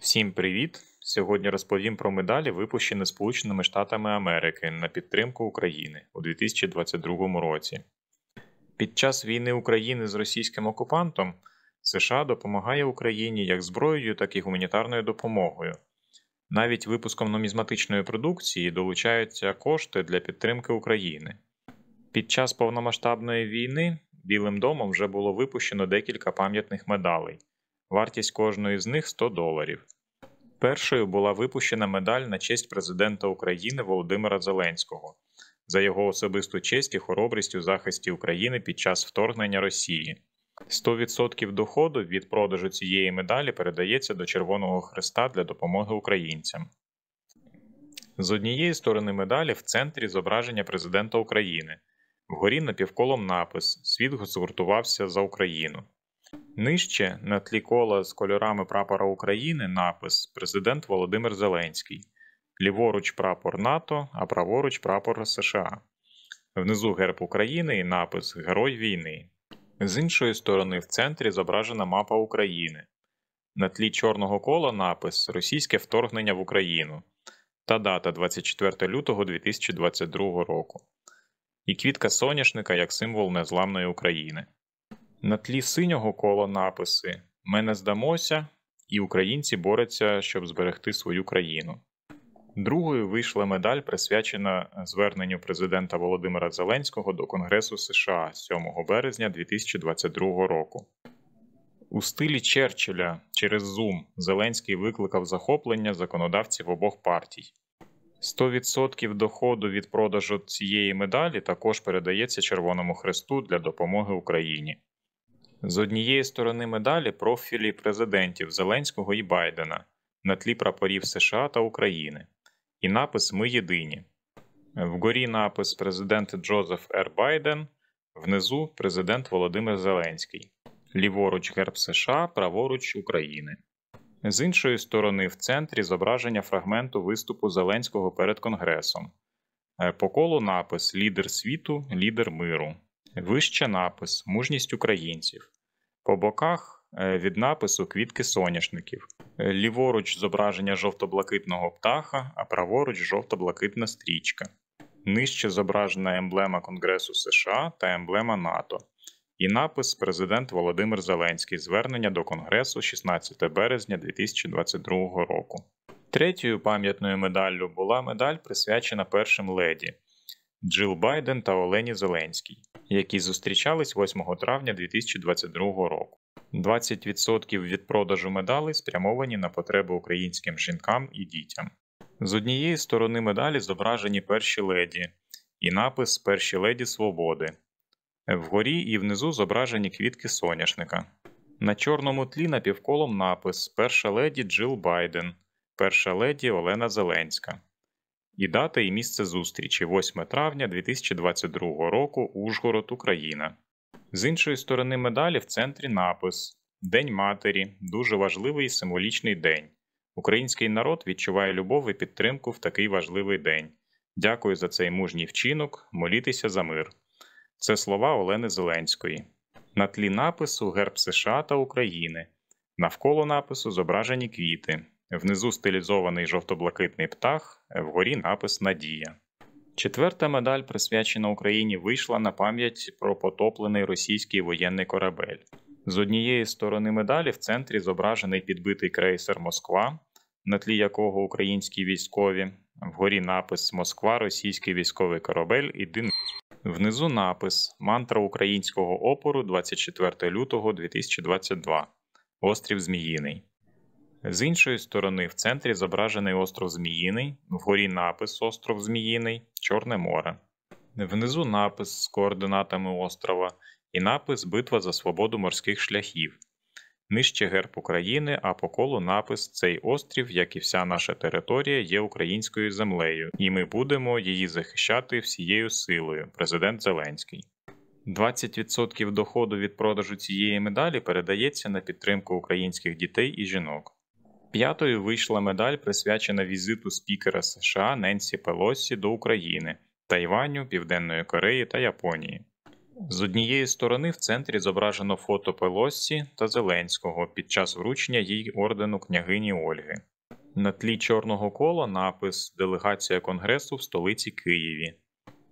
Всім привіт! Сьогодні розповім про медалі, випущені Сполученими Штатами Америки на підтримку України у 2022 році. Під час війни України з російським окупантом США допомагає Україні як зброєю, так і гуманітарною допомогою. Навіть випуском нумізматичної продукції долучаються кошти для підтримки України. Під час повномасштабної війни Білим домом вже було випущено декілька пам'ятних медалей. Вартість кожної з них 100 доларів. Першою була випущена медаль на честь президента України Володимира Зеленського за його особисту честь і хоробрість у захисті України під час вторгнення Росії. 100% доходу від продажу цієї медалі передається до Червоного Христа для допомоги українцям. З однієї сторони медалі в центрі зображення президента України. Вгорі напівколом напис Світ згуртувався за Україну. Нижче на тлі кола з кольорами прапора України напис Президент Володимир Зеленський, ліворуч прапор НАТО, а праворуч прапор США. Внизу герб України і напис Герой війни. З іншої сторони, в центрі зображена мапа України. На тлі чорного кола напис Російське вторгнення в Україну та дата 24 лютого 2022 року. І квітка соняшника як символ незламної України. На тлі синього кола написи Ми не здамося, і українці борються, щоб зберегти свою країну. Другою вийшла медаль, присвячена зверненню президента Володимира Зеленського до Конгресу США 7 березня 2022 року. У стилі Черчилля через Zoom Зеленський викликав захоплення законодавців обох партій. 100% доходу від продажу цієї медалі також передається Червоному Хресту для допомоги Україні. З однієї сторони медалі профілі президентів Зеленського і Байдена на тлі прапорів США та України, і напис Ми єдині. Вгорі напис Президент Джозеф Р. Байден, внизу президент Володимир Зеленський, ліворуч герб США, праворуч України. З іншої сторони, в центрі зображення фрагменту виступу Зеленського перед Конгресом. Е, по колу напис Лідер світу, лідер миру. Вище напис, мужність українців. По боках е, від напису квітки соняшників, е, ліворуч зображення жовто-блакитного птаха, а праворуч жовто-блакитна стрічка. Нижче зображена емблема Конгресу США та емблема НАТО. І напис Президент Володимир Зеленський. Звернення до Конгресу 16 березня 2022 року. Третьою пам'ятною медаллю була медаль, присвячена першим леді Джил Байден та Олені Зеленській які зустрічались 8 травня 2022 року. 20% від продажу медалей спрямовані на потреби українським жінкам і дітям. З однієї сторони медалі зображені перші леді і напис Перші леді свободи. Вгорі і внизу зображені квітки соняшника. На чорному тлі напівколом напис Перша леді Джил Байден, перша леді Олена Зеленська і дата і місце зустрічі 8 травня 2022 року Ужгород, Україна. З іншої сторони медалі в центрі напис День матері, дуже важливий і символічний день. Український народ відчуває любов і підтримку в такий важливий день. Дякую за цей мужній вчинок, молітися за мир. Це слова Олени Зеленської. На тлі напису Герб США та України. Навколо напису зображені квіти. Внизу стилізований жовто-блакитний птах, е, вгорі напис Надія. Четверта медаль, присвячена Україні, вийшла на пам'ять про потоплений російський воєнний корабель. З однієї сторони медалі в центрі зображений підбитий крейсер Москва, на тлі якого українські військові, вгорі напис Москва, російський військовий корабель і дин. Внизу напис Мантра українського опору 24 лютого 2022. Острів Зміїний. З іншої сторони, в центрі зображений остров Зміїний, вгорі напис Остров Зміїний, Чорне море. Внизу напис з координатами острова і напис Битва за свободу морських шляхів. Нижче герб України, а по колу напис Цей острів, як і вся наша територія, є українською землею, і ми будемо її захищати всією силою. Президент Зеленський. 20% доходу від продажу цієї медалі передається на підтримку українських дітей і жінок. П'ятою вийшла медаль, присвячена візиту спікера США Ненсі Пелосі до України, Тайваню, Південної Кореї та Японії. З однієї сторони в центрі зображено фото Пелосі та Зеленського під час вручення їй ордену княгині Ольги. На тлі чорного кола напис Делегація Конгресу в столиці Києві.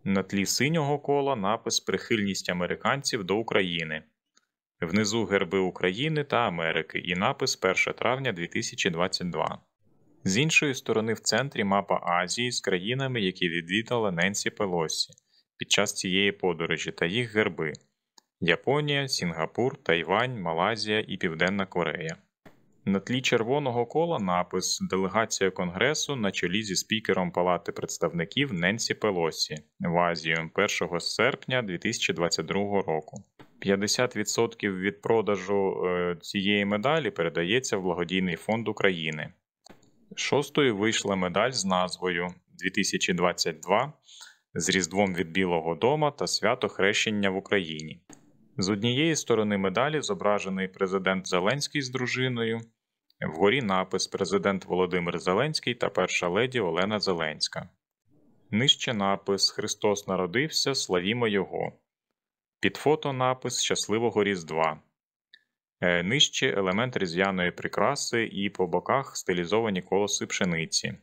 На тлі синього кола напис Прихильність американців до України. Внизу герби України та Америки і напис 1 травня 2022. З іншої сторони, в центрі мапа Азії з країнами, які відвідала Ненсі Пелосі під час цієї подорожі та їх герби Японія, Сінгапур, Тайвань, Малайзія і Південна Корея. На тлі червоного кола напис Делегація Конгресу на чолі зі спікером Палати представників Ненсі Пелосі в Азію 1 серпня 2022 року. 50% від продажу е, цієї медалі передається в благодійний фонд України. Шостою вийшла медаль з назвою 2022 з Різдвом від Білого Дома та Свято Хрещення в Україні. З однієї сторони медалі зображений президент Зеленський з дружиною. Вгорі напис Президент Володимир Зеленський та перша леді Олена Зеленська. Нижче напис Христос народився, славімо Його. Під фото напис Щасливого Різдва. Е, нижче елемент різдвяної прикраси і по боках стилізовані колоси пшениці.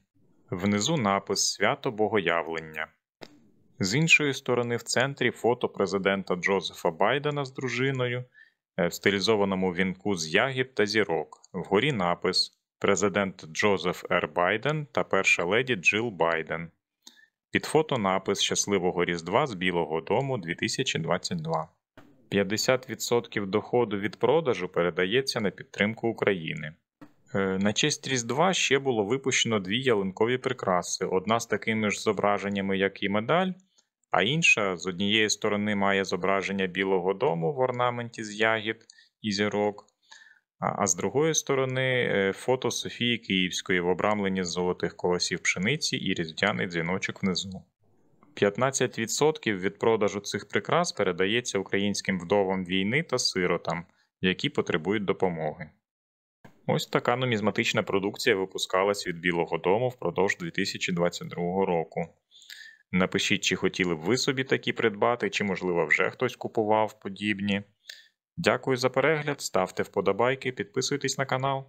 Внизу напис Свято Богоявлення. З іншої сторони, в центрі фото президента Джозефа Байдена з дружиною е, в стилізованому вінку з ягіб та зірок. Вгорі напис Президент Джозеф Р. Байден та перша леді Джил Байден. Під фото напис Щасливого Різдва з Білого Дому 2022. 50% доходу від продажу передається на підтримку України. Е, на честь Різдва ще було випущено дві ялинкові прикраси: одна з такими ж зображеннями, як і медаль, а інша з однієї сторони має зображення Білого Дому в орнаменті з ягід і зірок, а з другої сторони, е, фото Софії Київської в обрамленні золотих колосів пшениці і різдвяний дзвіночок внизу. 15% від продажу цих прикрас передається українським вдовам війни та сиротам, які потребують допомоги. Ось така нумізматична продукція випускалась від Білого Дому впродовж 2022 року. Напишіть, чи хотіли б ви собі такі придбати, чи, можливо, вже хтось купував подібні. Дякую за перегляд, ставте вподобайки, підписуйтесь на канал.